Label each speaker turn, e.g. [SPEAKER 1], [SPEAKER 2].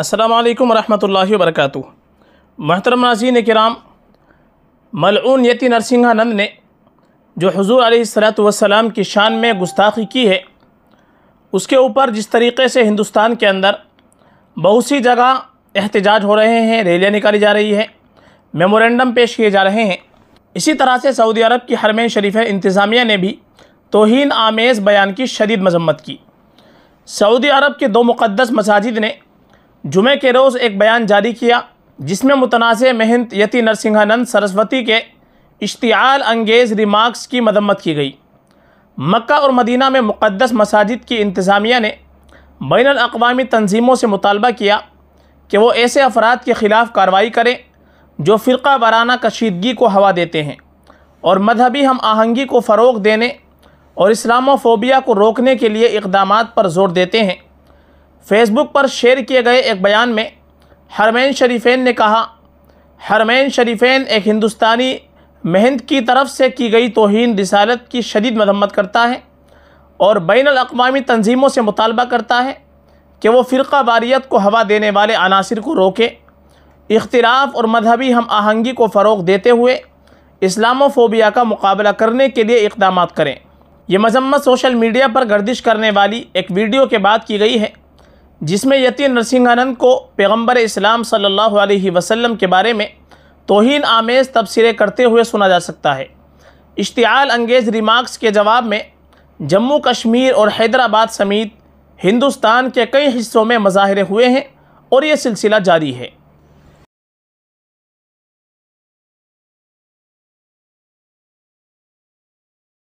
[SPEAKER 1] السلام علیکم ورحمۃ اللہ وبرکاتہ محترم ناظرین کرام یتی نرسنگھا نند نے جو حضور علیہ السلاۃ والسلام کی شان میں گستاخی کی ہے اس کے اوپر جس طریقے سے ہندوستان کے اندر بہت سی جگہ احتجاج ہو رہے ہیں ریلیاں نکالی جا رہی ہیں میمورینڈم پیش کیے جا رہے ہیں اسی طرح سے سعودی عرب کی حرمین شریف انتظامیہ نے بھی توہین آمیز بیان کی شدید مذمت کی سعودی عرب کے دو مقدس مساجد نے جمعے کے روز ایک بیان جاری کیا جس میں متنازع مہند یتی نرسنگھانند سرسوتی کے اشتعال انگیز ریمارکس کی مدمت کی گئی مکہ اور مدینہ میں مقدس مساجد کی انتظامیہ نے بین الاقوامی تنظیموں سے مطالبہ کیا کہ وہ ایسے افراد کے خلاف کارروائی کریں جو فرقہ وارانہ کشیدگی کو ہوا دیتے ہیں اور مذہبی ہم آہنگی کو فروغ دینے اور اسلام و فوبیا کو روکنے کے لیے اقدامات پر زور دیتے ہیں فیس بک پر شیئر کیے گئے ایک بیان میں حرمین شریفین نے کہا حرمین شریفین ایک ہندوستانی مہند کی طرف سے کی گئی توہین رسالت کی شدید مذمت کرتا ہے اور بین الاقوامی تنظیموں سے مطالبہ کرتا ہے کہ وہ فرقہ واریت کو ہوا دینے والے عناصر کو روکے اختلاف اور مذہبی ہم آہنگی کو فروغ دیتے ہوئے اسلام و فوبیا کا مقابلہ کرنے کے لیے اقدامات کریں یہ مذمت سوشل میڈیا پر گردش کرنے والی ایک ویڈیو کے بعد کی گئی ہے جس میں یتیم نرسنگھانند کو پیغمبر اسلام صلی اللہ علیہ وسلم کے بارے میں توہین آمیز تبصرے کرتے ہوئے سنا جا سکتا ہے اشتعال انگیز ریمارکس کے جواب میں جموں کشمیر اور حیدر آباد سمیت ہندوستان کے کئی حصوں میں مظاہرے ہوئے ہیں اور یہ سلسلہ جاری ہے